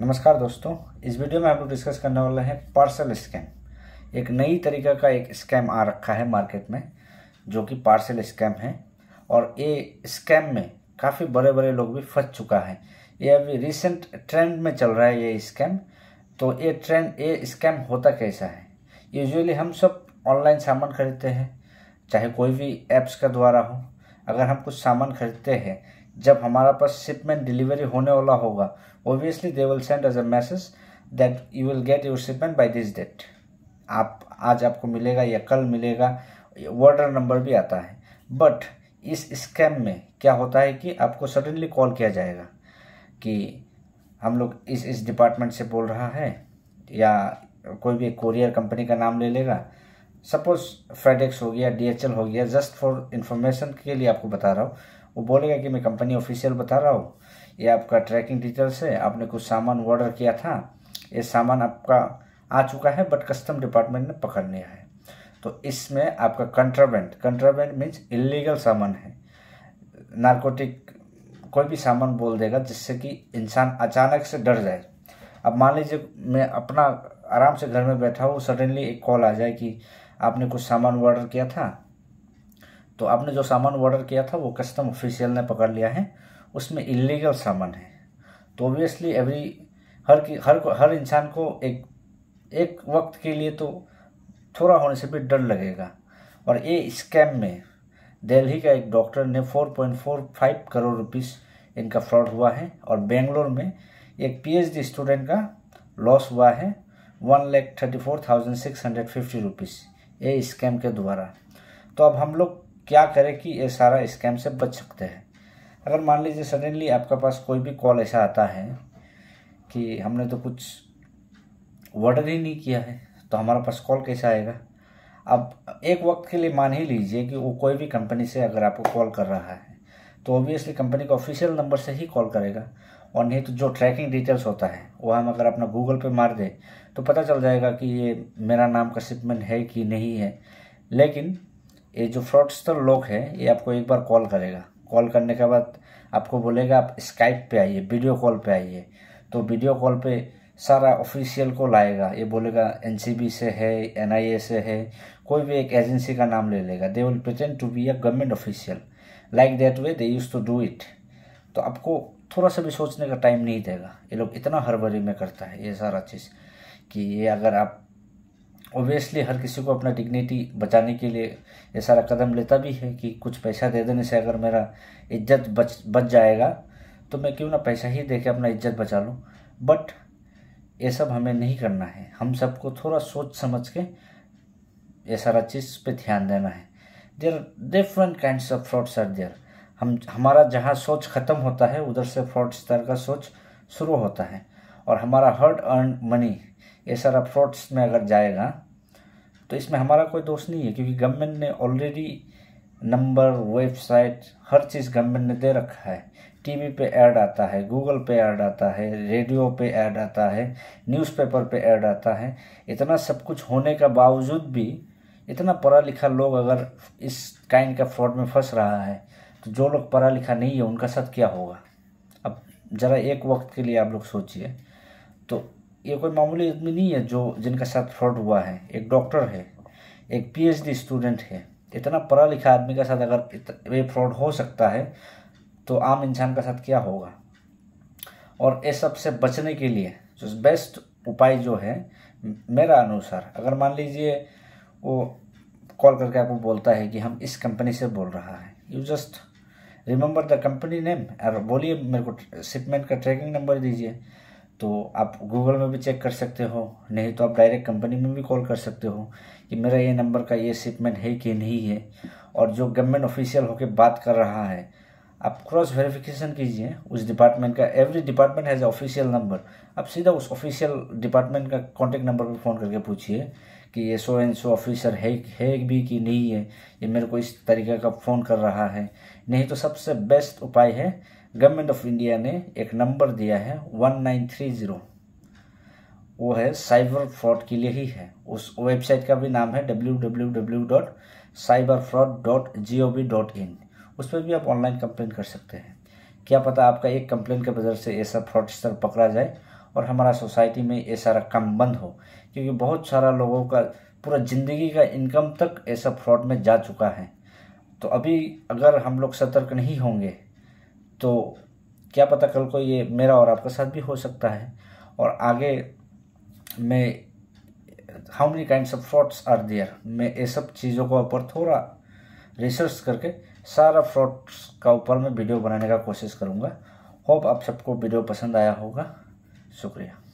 नमस्कार दोस्तों इस वीडियो में हम लोग डिस्कस करने वाले हैं पार्सल स्कैम एक नई तरीका का एक स्कैम आ रखा है मार्केट में जो कि पार्सल स्कैम है और ये स्कैम में काफ़ी बड़े बड़े लोग भी फंस चुका है ये अभी रिसेंट ट्रेंड में चल रहा है ये स्कैम तो ये ट्रेंड ये स्कैम होता कैसा है यूजली हम सब ऑनलाइन सामान खरीदते हैं चाहे कोई भी ऐप्स का द्वारा हो अगर हम कुछ सामान खरीदते हैं जब हमारा पास शिपमेंट डिलीवरी होने वाला होगा obviously they will send as a message that you will get your shipment by this date आप आज आपको मिलेगा या कल मिलेगा ऑर्डर नंबर भी आता है बट इस स्कैम में क्या होता है कि आपको सडनली कॉल किया जाएगा कि हम लोग इस इस डिपार्टमेंट से बोल रहा है या कोई भी कोरियर कंपनी का नाम ले लेगा सपोज फेडेक्स हो गया डीएचएल हो गया जस्ट फॉर इन्फॉर्मेशन के लिए आपको बता रहा हूँ वो बोलेगा कि मैं कंपनी ऑफिशियल बता रहा हूँ ये आपका ट्रैकिंग डिटेल्स है आपने कुछ सामान ऑर्डर किया था ये सामान आपका आ चुका है बट कस्टम डिपार्टमेंट ने पकड़ लिया है तो इसमें आपका कंट्राबैंड कंट्राबैंड मीन्स इलीगल सामान है नारकोटिक कोई भी सामान बोल देगा जिससे कि इंसान अचानक से डर जाए अब मान लीजिए मैं अपना आराम से घर में बैठा हूँ सडनली एक कॉल आ जाए कि आपने कुछ सामान ऑर्डर किया था तो आपने जो सामान ऑर्डर किया था वो कस्टम ऑफिशियल ने पकड़ लिया है उसमें इलीगल सामान है तो ऑब्वियसली एवरी हर की हर हर इंसान को एक एक वक्त के लिए तो थोड़ा होने से भी डर लगेगा और ये स्कैम में दिल्ली का एक डॉक्टर ने 4.45 करोड़ रुपीस इनका फ्रॉड हुआ है और बेंगलोर में एक पीएचडी स्टूडेंट का लॉस हुआ है one lakh thirty four thousand six hundred fifty rupees ये स्कैम के द्वारा तो अब हम लोग क्या करें कि ये सारा स्कैम से बच सकते हैं अगर मान लीजिए सडनली आपके पास कोई भी कॉल ऐसा आता है कि हमने तो कुछ ऑर्डर ही नहीं किया है तो हमारा पास कॉल कैसा आएगा अब एक वक्त के लिए मान ही लीजिए कि वो कोई भी कंपनी से अगर आपको कॉल कर रहा है तो ऑब्वियसली कंपनी का ऑफिशियल नंबर से ही कॉल करेगा और नहीं तो जो ट्रैकिंग डिटेल्स होता है वो हम अगर अपना गूगल पे मार दें तो पता चल जाएगा कि ये मेरा नाम का शिपमेंट है कि नहीं है लेकिन ये जो फ्रॉडस्टर लोग हैं ये आपको एक बार कॉल करेगा कॉल करने के बाद आपको बोलेगा आप स्काइप पे आइए वीडियो कॉल पे आइए तो वीडियो कॉल पे सारा ऑफिशियल को लाएगा ये बोलेगा एनसीबी से है एनआईए से है कोई भी एक एजेंसी का नाम ले लेगा they will pretend to be a government official like that way they use to do it तो आपको थोड़ा सा भी सोचने का टाइम नहीं देगा ये लोग इतना हड़बड़ी में करता है ये सारा चीज़ कि ये अगर आप ओबियसली हर किसी को अपना डिग्निटी बचाने के लिए ये सारा कदम लेता भी है कि कुछ पैसा दे देने से अगर मेरा इज्जत बच बच जाएगा तो मैं क्यों ना पैसा ही दे के अपना इज्जत बचा लूँ बट ये सब हमें नहीं करना है हम सबको थोड़ा सोच समझ के ये सारा चीज़ पे ध्यान देना है there different kind of frauds are there हम हमारा जहाँ सोच ख़त्म होता है उधर से फ्रॉड स्तर का सोच शुरू होता है और हमारा हर्ड अर्न मनी ये सारा फ्रॉड्स में अगर जाएगा तो इसमें हमारा कोई दोष नहीं है क्योंकि गवर्नमेंट ने ऑलरेडी नंबर वेबसाइट हर चीज़ गवर्नमेंट ने दे रखा है टीवी पे ऐड आता है गूगल पे ऐड आता है रेडियो पे ऐड आता है न्यूज़पेपर पे ऐड आता है इतना सब कुछ होने का बावजूद भी इतना पढ़ा लिखा लोग अगर इस काइंड का फ्रॉड में फंस रहा है तो जो लोग पढ़ा लिखा नहीं है उनका साथ क्या होगा अब ज़रा एक वक्त के लिए आप लोग सोचिए ये कोई मामूली आदमी नहीं है जो जिनका साथ फ्रॉड हुआ है एक डॉक्टर है एक पीएचडी स्टूडेंट है इतना पढ़ा लिखा आदमी के साथ अगर ये फ्रॉड हो सकता है तो आम इंसान के साथ क्या होगा और ये सब से बचने के लिए जो बेस्ट उपाय जो है मेरा अनुसार अगर मान लीजिए वो कॉल करके आपको बोलता है कि हम इस कंपनी से बोल रहा है you just remember the company name और बोलिए मेरे को शिपमेंट का ट्रैकिंग नंबर दीजिए तो आप गूगल में भी चेक कर सकते हो नहीं तो आप डायरेक्ट कंपनी में भी कॉल कर सकते हो कि मेरा ये नंबर का ये शिपमेंट है कि नहीं है और जो गवर्नमेंट ऑफिशियल होकर बात कर रहा है आप क्रॉस वेरिफिकेशन कीजिए उस डिपार्टमेंट का every department has official number आप सीधा उस ऑफिशियल डिपार्टमेंट का कॉन्टेक्ट नंबर पर फ़ोन करके पूछिए कि ये सो एंड सो ऑफिसर है है भी कि नहीं है ये मेरे को इस तरीके का फ़ोन कर रहा है नहीं तो सबसे बेस्ट उपाय है गवर्नमेंट ऑफ इंडिया ने एक नंबर दिया है वन नाइन थ्री ज़ीरो वो है साइबर फ्रॉड के लिए ही है उस वेबसाइट का भी नाम है W W W dot cyber fraud dot G O V dot in उस पर भी आप ऑनलाइन कंप्लेन कर सकते हैं क्या पता आपका एक कंप्लेन के वजह से ऐसा फ्रॉडस्टर पकड़ा जाए और हमारा सोसाइटी में ये सारा काम बंद हो क्योंकि बहुत सारा लोगों का पूरा ज़िंदगी का इनकम तक ऐसा फ्रॉड में जा चुका है तो अभी अगर हम लोग सतर्क नहीं होंगे तो क्या पता कल को ये मेरा और आपका साथ भी हो सकता है और आगे मैं how many kind of frauds are there मैं ये सब चीज़ों को ऊपर थोड़ा रिसर्च करके सारा फ्रॉड्स का ऊपर मैं वीडियो बनाने का कोशिश करूँगा होप आप सबको वीडियो पसंद आया होगा शुक्रिया